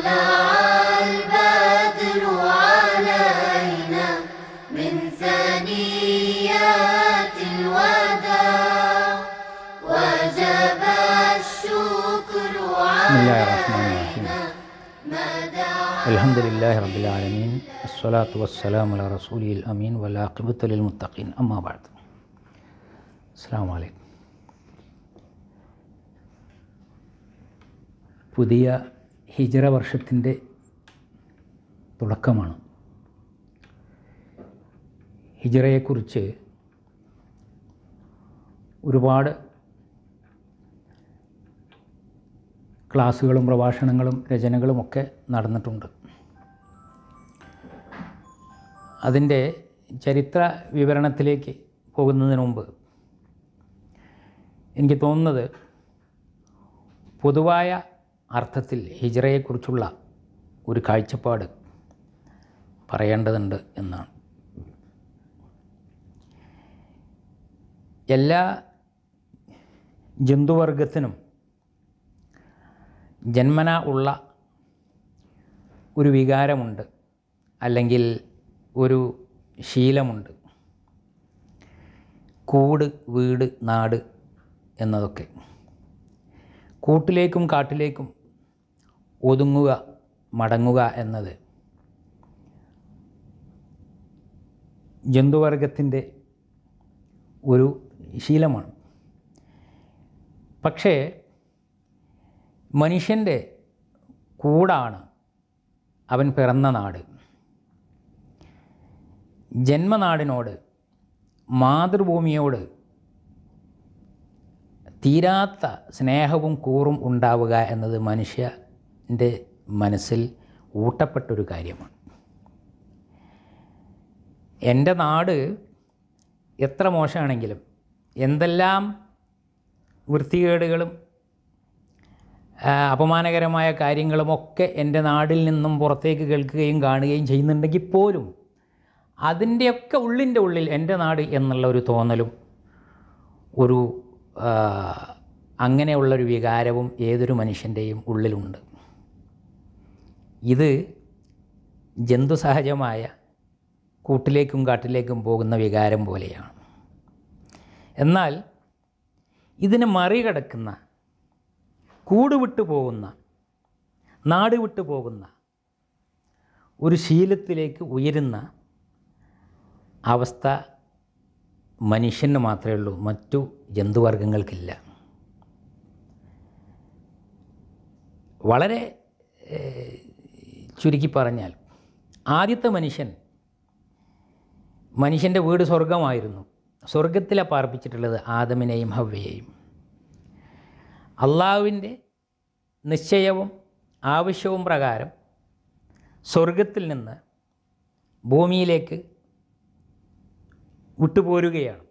طلع البدر علينا من ثنيات الوداع وجب الشكر علينا بسم الله الحمد لله رب العالمين الصلاة والسلام على رسوله الأمين والعاقبة للمتقين أما بعد السلام عليكم പുതിയ ഹിജറ വർഷത്തിൻ്റെ തുടക്കമാണ് ഹിജറയെക്കുറിച്ച് ഒരുപാട് ക്ലാസ്സുകളും പ്രഭാഷണങ്ങളും രചനകളുമൊക്കെ നടന്നിട്ടുണ്ട് അതിൻ്റെ ചരിത്ര വിവരണത്തിലേക്ക് പോകുന്നതിന് മുമ്പ് എനിക്ക് തോന്നുന്നത് പൊതുവായ അർത്ഥത്തിൽ ഹിജറയെക്കുറിച്ചുള്ള ഒരു കാഴ്ചപ്പാട് പറയേണ്ടതുണ്ട് എന്നാണ് എല്ലാ ജന്തുവർഗത്തിനും ജന്മന ഉള്ള ഒരു വികാരമുണ്ട് അല്ലെങ്കിൽ ഒരു ശീലമുണ്ട് കൂട് വീട് നാട് എന്നതൊക്കെ കൂട്ടിലേക്കും കാട്ടിലേക്കും ഒതുങ്ങുക മടങ്ങുക എന്നത് ജന്തുവർഗത്തിൻ്റെ ഒരു ശീലമാണ് പക്ഷേ മനുഷ്യൻ്റെ കൂടാണ് അവൻ പിറന്ന നാട് ജന്മനാടിനോട് മാതൃഭൂമിയോട് തീരാത്ത സ്നേഹവും കൂറും ഉണ്ടാവുക എന്നത് മനുഷ്യ എൻ്റെ മനസ്സിൽ ഊട്ടപ്പെട്ടൊരു കാര്യമാണ് എൻ്റെ നാട് എത്ര മോശമാണെങ്കിലും എന്തെല്ലാം വൃത്തികേടുകളും അപമാനകരമായ കാര്യങ്ങളുമൊക്കെ എൻ്റെ നാടിൽ നിന്നും പുറത്തേക്ക് കേൾക്കുകയും കാണുകയും ചെയ്യുന്നുണ്ടെങ്കിൽ പോലും അതിൻ്റെയൊക്കെ ഉള്ളിൻ്റെ ഉള്ളിൽ എൻ്റെ നാട് എന്നുള്ള ഒരു തോന്നലും ഒരു അങ്ങനെയുള്ളൊരു വികാരവും ഏതൊരു മനുഷ്യൻ്റെയും ഉള്ളിലുണ്ട് ഇത് ജന്തുസഹജമായ കൂട്ടിലേക്കും കാട്ടിലേക്കും പോകുന്ന വികാരം പോലെയാണ് എന്നാൽ ഇതിനെ മറികടക്കുന്ന കൂടുവിട്ട് പോകുന്ന നാട് വിട്ടു പോകുന്ന ഒരു ശീലത്തിലേക്ക് ഉയരുന്ന അവസ്ഥ മനുഷ്യന് മാത്രമേ ഉള്ളൂ മറ്റു ജന്തുവർഗങ്ങൾക്കില്ല വളരെ ചുരുക്കി പറഞ്ഞാൽ ആദ്യത്തെ മനുഷ്യൻ മനുഷ്യൻ്റെ വീട് സ്വർഗമായിരുന്നു സ്വർഗത്തിലെ പാർപ്പിച്ചിട്ടുള്ളത് ആദമിനെയും ഹവ്വയെയും അള്ളാഹുവിൻ്റെ നിശ്ചയവും ആവശ്യവും പ്രകാരം സ്വർഗത്തിൽ നിന്ന് ഭൂമിയിലേക്ക് വിട്ടുപോരുകയാണ്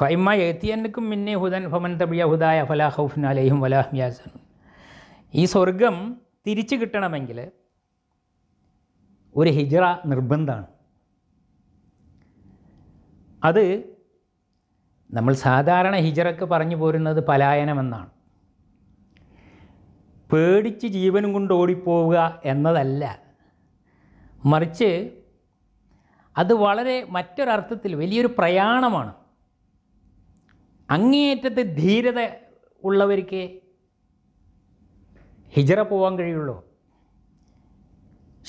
ഫൈമ എത്തിയനക്കും മിന്നെ ഹുദൻ ഫമൻ തബിയ ഹുദായ ഫലാ ഹൗഫിൻ അലൈഹും വലാഹ്യാസൻ ഈ സ്വർഗം തിരിച്ചു കിട്ടണമെങ്കിൽ ഒരു ഹിജറ നിർബന്ധമാണ് അത് നമ്മൾ സാധാരണ ഹിജറക്ക് പറഞ്ഞു പോരുന്നത് പലായനമെന്നാണ് പേടിച്ച് ജീവനും കൊണ്ട് ഓടിപ്പോവുക എന്നതല്ല മറിച്ച് അത് വളരെ മറ്റൊരർത്ഥത്തിൽ വലിയൊരു പ്രയാണമാണ് അങ്ങേയറ്റത്തെ ധീരത ഉള്ളവർക്ക് ഹിജറ പോകാൻ കഴിയുള്ളൂ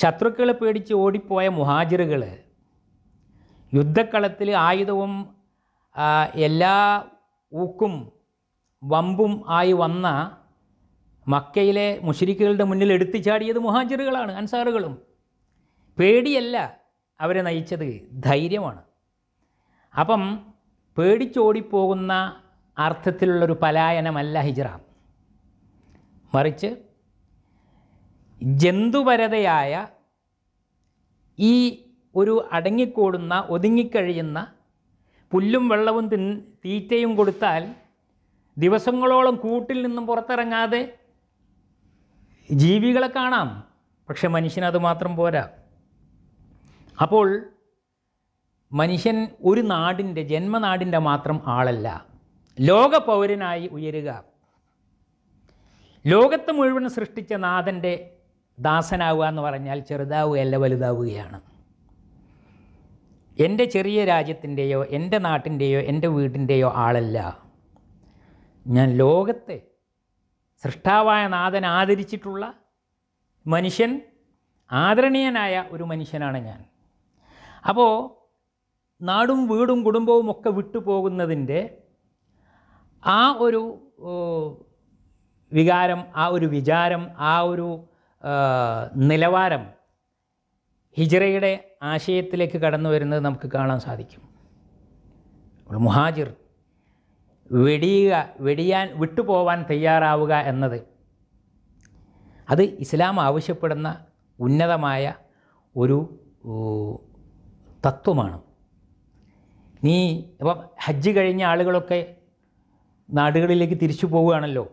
ശത്രുക്കളെ പേടിച്ച് ഓടിപ്പോയ മുഹാജിറുകൾ യുദ്ധക്കളത്തിൽ ആയുധവും എല്ലാ ഊക്കും വമ്പും ആയി വന്ന മക്കയിലെ മുഷരിക്കുകളുടെ മുന്നിൽ എടുത്തിച്ചാടിയത് മുഹാജിറുകളാണ് അൻസാറുകളും പേടിയല്ല അവരെ നയിച്ചത് ധൈര്യമാണ് അപ്പം പേടിച്ചോടിപ്പോകുന്ന അർത്ഥത്തിലുള്ളൊരു പലായനമല്ല ഹിജറ മറിച്ച് ജന്തുപരതയായ ഈ ഒരു അടങ്ങിക്കൂടുന്ന ഒതുങ്ങിക്കഴിയുന്ന പുല്ലും വെള്ളവും തിൻ തീറ്റയും കൊടുത്താൽ ദിവസങ്ങളോളം കൂട്ടിൽ നിന്നും പുറത്തിറങ്ങാതെ ജീവികളെ കാണാം പക്ഷെ മനുഷ്യനത് മാത്രം പോരാ അപ്പോൾ മനുഷ്യൻ ഒരു നാടിൻ്റെ ജന്മനാടിൻ്റെ മാത്രം ആളല്ല ലോക പൗരനായി ഉയരുക ലോകത്ത് മുഴുവൻ സൃഷ്ടിച്ച നാഥൻ്റെ ദാസനാവുക എന്ന് പറഞ്ഞാൽ ചെറുതാവുകയല്ല വലുതാവുകയാണ് എൻ്റെ ചെറിയ രാജ്യത്തിൻ്റെയോ എൻ്റെ നാട്ടിൻ്റെയോ എൻ്റെ വീടിൻ്റെയോ ആളല്ല ഞാൻ ലോകത്തെ സൃഷ്ടാവായ നാഥൻ ആദരിച്ചിട്ടുള്ള മനുഷ്യൻ ആദരണീയനായ ഒരു മനുഷ്യനാണ് ഞാൻ അപ്പോൾ നാടും വീടും കുടുംബവും ഒക്കെ വിട്ടുപോകുന്നതിൻ്റെ ആ ഒരു വികാരം ആ ഒരു വിചാരം ആ ഒരു നിലവാരം ഹിജറയുടെ ആശയത്തിലേക്ക് കടന്നു വരുന്നത് നമുക്ക് കാണാൻ സാധിക്കും മുഹാജിർ വെടിയുക വെടിയാൻ വിട്ടുപോവാൻ തയ്യാറാവുക എന്നത് അത് ഇസ്ലാം ആവശ്യപ്പെടുന്ന ഉന്നതമായ ഒരു തത്വമാണ് നീ ഇപ്പം ഹജ്ജ് കഴിഞ്ഞ ആളുകളൊക്കെ നാടുകളിലേക്ക് തിരിച്ചു പോവുകയാണല്ലോ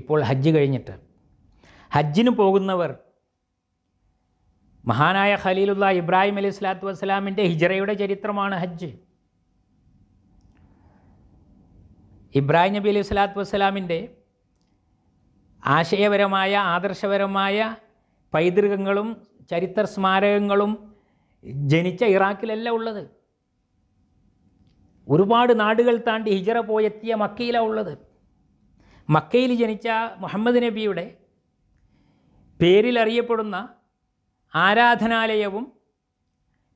ഇപ്പോൾ ഹജ്ജ് കഴിഞ്ഞിട്ട് ഹജ്ജിന് പോകുന്നവർ മഹാനായ ഖലീലുള്ള ഇബ്രാഹിം അലി സ്വലാത്തു വസ്സലാമിൻ്റെ ഹിജറയുടെ ചരിത്രമാണ് ഹജ്ജ് ഇബ്രാഹിം നബി അലൈഹി സ്വലാത്തു വസ്സലാമിൻ്റെ ആശയപരമായ ആദർശപരമായ പൈതൃകങ്ങളും ചരിത്ര സ്മാരകങ്ങളും ജനിച്ച ഇറാഖിലല്ല ഉള്ളത് ഒരുപാട് നാടുകൾ താണ്ടി ഹിജറ പോയെത്തിയ മക്കയിലാണ് ഉള്ളത് മക്കയിൽ ജനിച്ച മുഹമ്മദ് നബിയുടെ പേരിലറിയപ്പെടുന്ന ആരാധനാലയവും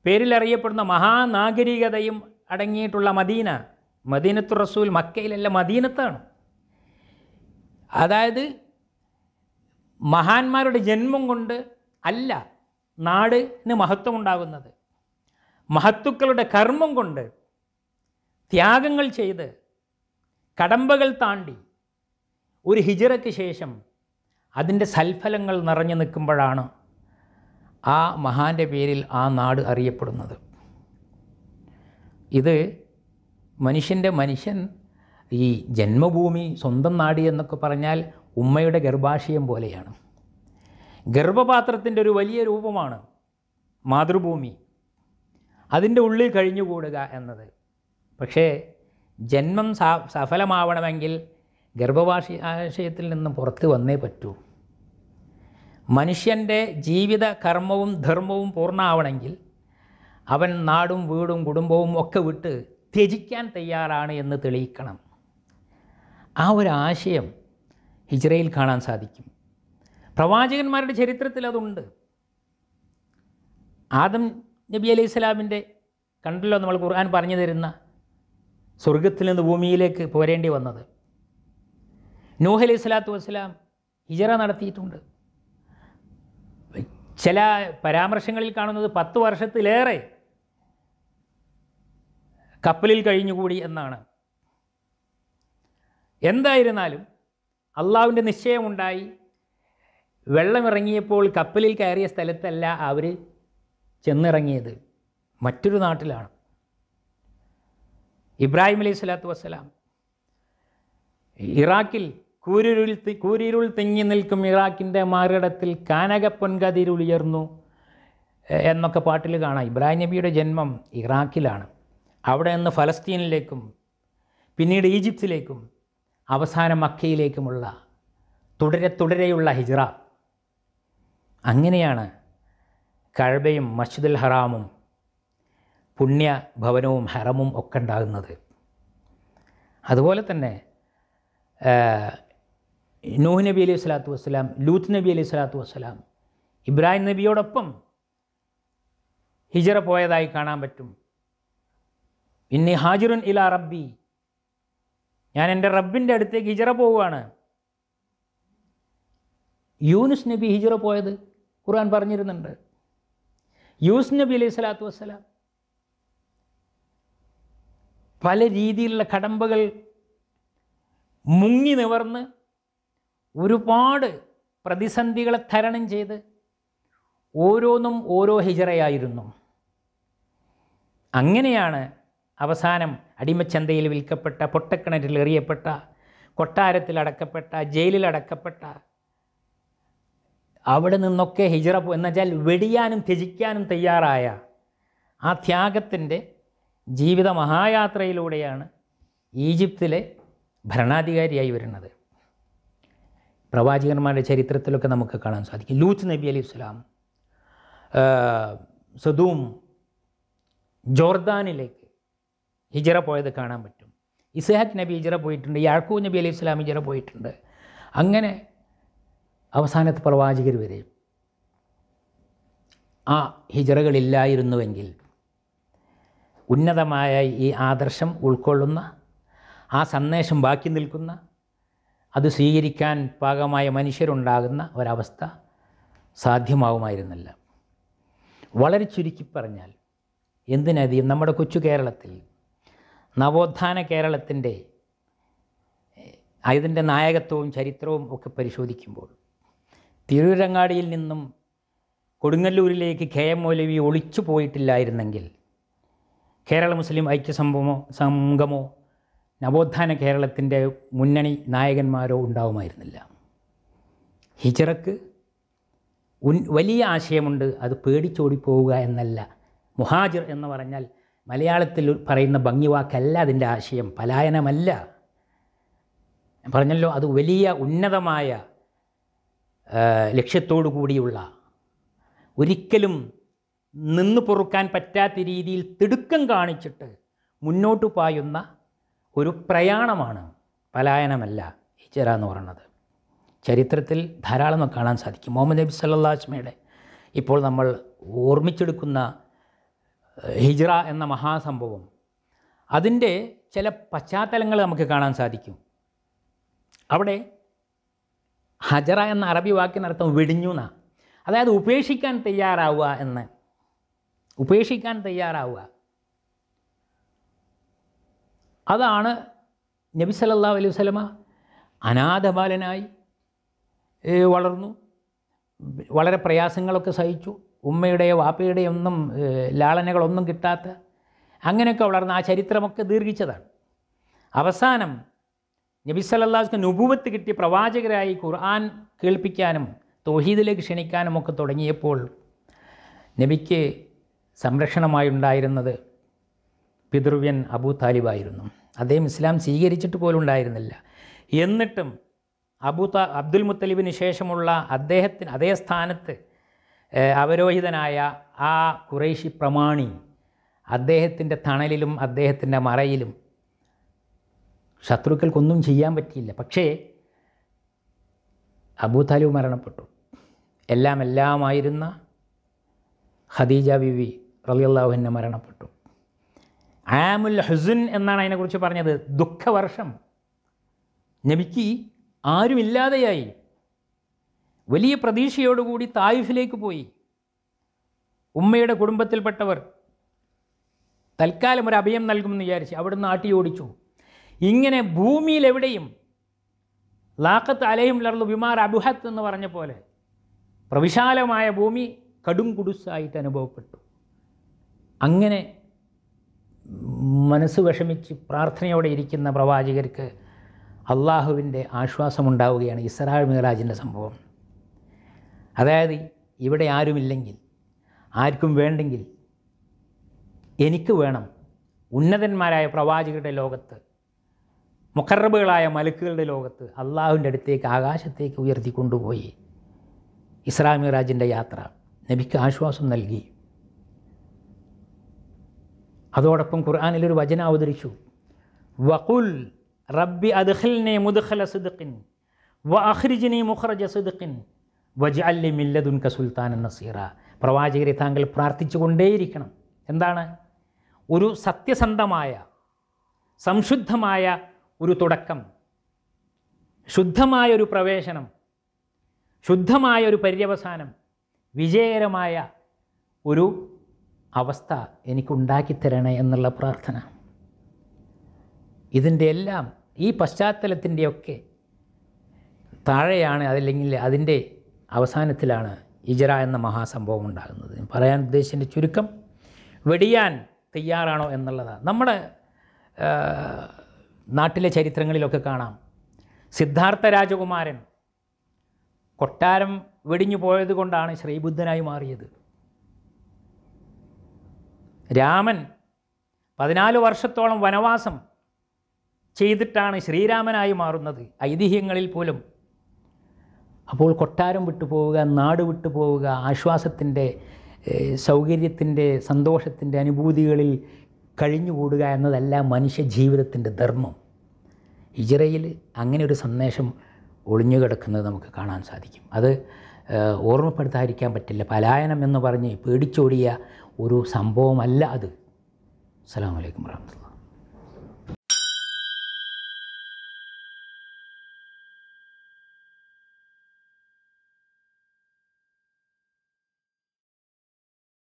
പേരിലറിയപ്പെടുന്ന മഹാനാഗരികതയും അടങ്ങിയിട്ടുള്ള മദീന മദീനത്തു റസൂൽ മക്കയിലല്ല മദീനത്താണ് അതായത് മഹാന്മാരുടെ ജന്മം കൊണ്ട് അല്ല നാടിന് മഹത്വമുണ്ടാകുന്നത് മഹത്തുക്കളുടെ കർമ്മം കൊണ്ട് ത്യാഗങ്ങൾ ചെയ്ത് കടമ്പകൾ താണ്ടി ഒരു ഹിജറയ്ക്ക് ശേഷം അതിൻ്റെ സൽഫലങ്ങൾ നിറഞ്ഞു നിൽക്കുമ്പോഴാണ് ആ മഹാൻ്റെ പേരിൽ ആ നാട് അറിയപ്പെടുന്നത് ഇത് മനുഷ്യൻ്റെ മനുഷ്യൻ ഈ ജന്മഭൂമി സ്വന്തം നാട് എന്നൊക്കെ പറഞ്ഞാൽ ഉമ്മയുടെ ഗർഭാശയം പോലെയാണ് ഗർഭപാത്രത്തിൻ്റെ ഒരു വലിയ രൂപമാണ് മാതൃഭൂമി അതിൻ്റെ ഉള്ളിൽ കഴിഞ്ഞുകൂടുക എന്നത് പക്ഷേ ജന്മം സഫലമാവണമെങ്കിൽ ഗർഭഭാഷ ആശയത്തിൽ നിന്ന് പുറത്ത് വന്നേ പറ്റൂ മനുഷ്യൻ്റെ ജീവിത കർമ്മവും ധർമ്മവും പൂർണ്ണമാവണമെങ്കിൽ അവൻ നാടും വീടും കുടുംബവും ഒക്കെ വിട്ട് ത്യജിക്കാൻ തയ്യാറാണ് എന്ന് തെളിയിക്കണം ആ ഒരു ആശയം ഹിജ്രയിൽ കാണാൻ സാധിക്കും പ്രവാചകന്മാരുടെ ചരിത്രത്തിൽ അതുണ്ട് ആദം നബി അലൈഹി സ്വലാമിൻ്റെ കണ്ടല്ലോ നമ്മൾ ഖുർആൻ പറഞ്ഞു തരുന്ന സ്വർഗത്തിൽ നിന്ന് ഭൂമിയിലേക്ക് പോരേണ്ടി വന്നത് നൂഹ് അലൈഹി സ്വലാത്തു വസ്സലാം ഹിജറ നടത്തിയിട്ടുണ്ട് ചില പരാമർശങ്ങളിൽ കാണുന്നത് പത്ത് വർഷത്തിലേറെ കപ്പലിൽ കഴിഞ്ഞുകൂടി എന്നാണ് എന്തായിരുന്നാലും അള്ളാവിൻ്റെ നിശ്ചയമുണ്ടായി വെള്ളമിറങ്ങിയപ്പോൾ കപ്പലിൽ കയറിയ സ്ഥലത്തല്ല അവർ ചെന്നിറങ്ങിയത് മറ്റൊരു നാട്ടിലാണ് ഇബ്രാഹിം അലൈഹി സ്വലാത്തു വസ്സലാം ഇറാഖിൽ കൂരിരുൾ കൂരിരുൾ തിങ്ങി നിൽക്കും ഇറാഖിൻ്റെ മാറിടത്തിൽ കാനകപ്പൊൻകതിരുളിയർന്നു എന്നൊക്കെ പാട്ടിൽ കാണാം ഇബ്രാഹിം നബിയുടെ ജന്മം ഇറാഖിലാണ് അവിടെ നിന്ന് ഫലസ്തീനിലേക്കും പിന്നീട് ഈജിപ്തിലേക്കും അവസാനം മക്കയിലേക്കുമുള്ള തുടരെ തുടരെയുള്ള ഹിജ്റ അങ്ങനെയാണ് കഴബയും മസ്ജിദുൽ ഹറാമും പുണ്യ ഭവനവും ഹറമും ഒക്കെ ഉണ്ടാകുന്നത് അതുപോലെ തന്നെ നൂഹ് നബി അലൈഹി സ്വലാത്തു വസ്സലാം ലൂത്ത് നബി അലൈഹി സ്വലാത്തു വസ്സലാം ഇബ്രാഹിം നബിയോടൊപ്പം ഹിജറ പോയതായി കാണാൻ പറ്റും പിന്നെ ഹാജിറുൻ ഇല റബ്ബി ഞാൻ എൻ്റെ റബ്ബിൻ്റെ അടുത്തേക്ക് ഹിജറ പോവുകയാണ് യൂനുസ് നബി ഹിജറ പോയത് ഖുർആൻ പറഞ്ഞിരുന്നുണ്ട് യൂസ് നബി അലൈഹി സ്വലാത്തു വസ്സലാം പല രീതിയിലുള്ള കടമ്പകൾ മുങ്ങി നിവർന്ന് ഒരുപാട് പ്രതിസന്ധികളെ തരണം ചെയ്ത് ഓരോന്നും ഓരോ ഹിജറയായിരുന്നു അങ്ങനെയാണ് അവസാനം അടിമച്ചന്തയിൽ വിൽക്കപ്പെട്ട പൊട്ടക്കിണറ്റിൽ എറിയപ്പെട്ട കൊട്ടാരത്തിൽ അടക്കപ്പെട്ട ജയിലിൽ അടക്കപ്പെട്ട അവിടെ നിന്നൊക്കെ ഹിജറ എന്നുവെച്ചാൽ വെടിയാനും ത്യജിക്കാനും തയ്യാറായ ആ ത്യാഗത്തിൻ്റെ ജീവിത മഹായാത്രയിലൂടെയാണ് ഈജിപ്തിലെ ഭരണാധികാരിയായി വരുന്നത് പ്രവാചകന്മാരുടെ ചരിത്രത്തിലൊക്കെ നമുക്ക് കാണാൻ സാധിക്കും ലൂത്ത് നബി അലി ഇസ്ലാം സദൂം ജോർദാനിലേക്ക് ഹിജറ പോയത് കാണാൻ പറ്റും ഇസഹാഖ് നബി ഹിജറ പോയിട്ടുണ്ട് യാക്കൂബ് നബി അലി ഇസ്ലാം ഹിജറ പോയിട്ടുണ്ട് അങ്ങനെ അവസാനത്തെ പ്രവാചകർ വരെ ആ ഹിജറകളില്ലായിരുന്നുവെങ്കിൽ ഉന്നതമായ ഈ ആദർശം ഉൾക്കൊള്ളുന്ന ആ സന്ദേശം ബാക്കി നിൽക്കുന്ന അത് സ്വീകരിക്കാൻ പാകമായ മനുഷ്യരുണ്ടാകുന്ന ഒരവസ്ഥ സാധ്യമാവുമായിരുന്നില്ല വളരെ ചുരുക്കി പറഞ്ഞാൽ എന്തിനധികം നമ്മുടെ കൊച്ചു കേരളത്തിൽ നവോത്ഥാന കേരളത്തിൻ്റെ അതിൻ്റെ നായകത്വവും ചരിത്രവും ഒക്കെ പരിശോധിക്കുമ്പോൾ തിരുവിരങ്ങാടിയിൽ നിന്നും കൊടുങ്ങല്ലൂരിലേക്ക് കെ എം മൗലവി ഒളിച്ചു പോയിട്ടില്ലായിരുന്നെങ്കിൽ കേരള മുസ്ലിം ഐക്യ സംഘമോ നവോത്ഥാന കേരളത്തിൻ്റെ മുന്നണി നായകന്മാരോ ഉണ്ടാവുമായിരുന്നില്ല ഹിജറക്ക് ഉൻ വലിയ ആശയമുണ്ട് അത് പേടിച്ചോടിപ്പോവുക എന്നല്ല മുഹാജിർ എന്ന് പറഞ്ഞാൽ മലയാളത്തിൽ പറയുന്ന ഭംഗി വാക്കല്ല അതിൻ്റെ ആശയം പലായനമല്ല പറഞ്ഞല്ലോ അത് വലിയ ഉന്നതമായ ലക്ഷ്യത്തോടു കൂടിയുള്ള ഒരിക്കലും നിന്ന് പൊറുക്കാൻ പറ്റാത്ത രീതിയിൽ തിടുക്കം കാണിച്ചിട്ട് മുന്നോട്ട് പായുന്ന ഒരു പ്രയാണമാണ് പലായനമല്ല ഹിജറ എന്ന് പറയുന്നത് ചരിത്രത്തിൽ ധാരാളം കാണാൻ സാധിക്കും മുഹമ്മദ് നബി സല്ലാസ്മയുടെ ഇപ്പോൾ നമ്മൾ ഓർമ്മിച്ചെടുക്കുന്ന ഹിജറ എന്ന മഹാസംഭവം അതിൻ്റെ ചില പശ്ചാത്തലങ്ങൾ നമുക്ക് കാണാൻ സാധിക്കും അവിടെ ഹജറ എന്ന അറബി വാക്കിനർത്ഥം വെടിഞ്ഞു എന്നാണ് അതായത് ഉപേക്ഷിക്കാൻ തയ്യാറാവുക എന്ന് ഉപേക്ഷിക്കാൻ തയ്യാറാവുക അതാണ് നബി സല്ലാ അലൈഹി വസ്ലമ അനാഥബാലനായി വളർന്നു വളരെ പ്രയാസങ്ങളൊക്കെ സഹിച്ചു ഉമ്മയുടെയോ വാപ്പയുടെയോ ഒന്നും ലാളനകളൊന്നും കിട്ടാത്ത അങ്ങനെയൊക്കെ വളർന്ന ആ ചരിത്രമൊക്കെ ദീർഘിച്ചതാണ് അവസാനം നബി സല്ലാസ്ക്ക് നുപൂവത്ത് കിട്ടിയ പ്രവാചകരായി ഖുർആൻ കേൾപ്പിക്കാനും തോഹീദിലേക്ക് ക്ഷണിക്കാനും ഒക്കെ തുടങ്ങിയപ്പോൾ നബിക്ക് സംരക്ഷണമായി ഉണ്ടായിരുന്നത് പിതൃവ്യൻ അബൂ താലിബായിരുന്നു അദ്ദേഹം ഇസ്ലാം സ്വീകരിച്ചിട്ട് പോലും ഉണ്ടായിരുന്നില്ല എന്നിട്ടും അബൂ ത അബ്ദുൽ മുത്തലിബിന് ശേഷമുള്ള അദ്ദേഹത്തിന് അതേ സ്ഥാനത്ത് അവരോഹിതനായ ആ കുറേശി പ്രമാണി അദ്ദേഹത്തിൻ്റെ തണലിലും അദ്ദേഹത്തിൻ്റെ മറയിലും ശത്രുക്കൾക്കൊന്നും ചെയ്യാൻ പറ്റിയില്ല പക്ഷേ അബൂതാലിബ് മരണപ്പെട്ടു എല്ലാം എല്ലാമായിരുന്ന ഖദീജ ബിവി റലിയല്ലാഹുവിനെ മരണപ്പെട്ടു ആമുൽ ഹുസുൻ എന്നാണ് അതിനെക്കുറിച്ച് പറഞ്ഞത് ദുഃഖവർഷം നബിക്ക് ആരുമില്ലാതെയായി വലിയ പ്രതീക്ഷയോടുകൂടി തായിഫിലേക്ക് പോയി ഉമ്മയുടെ കുടുംബത്തിൽപ്പെട്ടവർ തൽക്കാലം ഒരു അഭയം നൽകുമെന്ന് വിചാരിച്ച് അവിടുന്ന് ആട്ടിയോടിച്ചു ഇങ്ങനെ ഭൂമിയിലെവിടെയും ലാക്കത്ത് അലയും ലർന്നു വിമാർ അബുഹത്ത് എന്ന് പറഞ്ഞ പോലെ പ്രവിശാലമായ ഭൂമി കടും കുടുസായിട്ട് അനുഭവപ്പെട്ടു അങ്ങനെ മനസ്സ് വിഷമിച്ച് പ്രാർത്ഥനയോടെ ഇരിക്കുന്ന പ്രവാചകർക്ക് അള്ളാഹുവിൻ്റെ ആശ്വാസമുണ്ടാവുകയാണ് ഇസ്രാൾ മിഹ്റാജിൻ്റെ സംഭവം അതായത് ഇവിടെ ആരുമില്ലെങ്കിൽ ആർക്കും വേണ്ടെങ്കിൽ എനിക്ക് വേണം ഉന്നതന്മാരായ പ്രവാചകരുടെ ലോകത്ത് മുഖർബുകളായ മലക്കുകളുടെ ലോകത്ത് അള്ളാഹുവിൻ്റെ അടുത്തേക്ക് ആകാശത്തേക്ക് ഉയർത്തിക്കൊണ്ടുപോയി ഇസ്രാമിറാജിൻ്റെ യാത്ര നബിക്ക് ആശ്വാസം നൽകി അതോടൊപ്പം ഒരു വചന അവതരിച്ചു വഖുൽ റബ്ബി അദ്ഖിൽനെ മുദ്ഖല സിദ്ഖിൻ വ അഖ്രിജിനി മുഖ്റജ സിദ്ഖിൻ വജ അല്ലി സുൽത്താൻ നസീറ പ്രവാചകരെ താങ്കൾ പ്രാർത്ഥിച്ചു കൊണ്ടേയിരിക്കണം എന്താണ് ഒരു സത്യസന്ധമായ സംശുദ്ധമായ ഒരു തുടക്കം ശുദ്ധമായ ഒരു പ്രവേശനം ശുദ്ധമായ ഒരു പര്യവസാനം വിജയകരമായ ഒരു അവസ്ഥ എനിക്കുണ്ടാക്കിത്തരണേ തരണേ എന്നുള്ള പ്രാർത്ഥന ഇതിൻ്റെ എല്ലാം ഈ പശ്ചാത്തലത്തിൻ്റെയൊക്കെ താഴെയാണ് അതല്ലെങ്കിൽ അതിൻ്റെ അവസാനത്തിലാണ് ഇജറ എന്ന മഹാസംഭവം ഉണ്ടാകുന്നത് പറയാൻ ഉദ്ദേശിച്ചതിൻ്റെ ചുരുക്കം വെടിയാൻ തയ്യാറാണോ എന്നുള്ളതാണ് നമ്മുടെ നാട്ടിലെ ചരിത്രങ്ങളിലൊക്കെ കാണാം സിദ്ധാർത്ഥ രാജകുമാരൻ കൊട്ടാരം വെടിഞ്ഞു പോയത് കൊണ്ടാണ് ശ്രീബുദ്ധനായി മാറിയത് രാമൻ പതിനാല് വർഷത്തോളം വനവാസം ചെയ്തിട്ടാണ് ശ്രീരാമനായി മാറുന്നത് ഐതിഹ്യങ്ങളിൽ പോലും അപ്പോൾ കൊട്ടാരം വിട്ടുപോവുക നാട് വിട്ടുപോവുക ആശ്വാസത്തിൻ്റെ സൗകര്യത്തിൻ്റെ സന്തോഷത്തിൻ്റെ അനുഭൂതികളിൽ കഴിഞ്ഞുകൂടുക എന്നതല്ല മനുഷ്യ ജീവിതത്തിൻ്റെ ധർമ്മം ഇജിറയിൽ അങ്ങനെ ഒരു സന്ദേശം ഒളിഞ്ഞു കിടക്കുന്നത് നമുക്ക് കാണാൻ സാധിക്കും അത് ഓർമ്മപ്പെടുത്താതിരിക്കാൻ പറ്റില്ല പലായനം എന്ന് പറഞ്ഞ് പേടിച്ചോടിയ ഒരു സംഭവമല്ല അത് അസ്സാം വലൈക്കും വരഹമുല്ല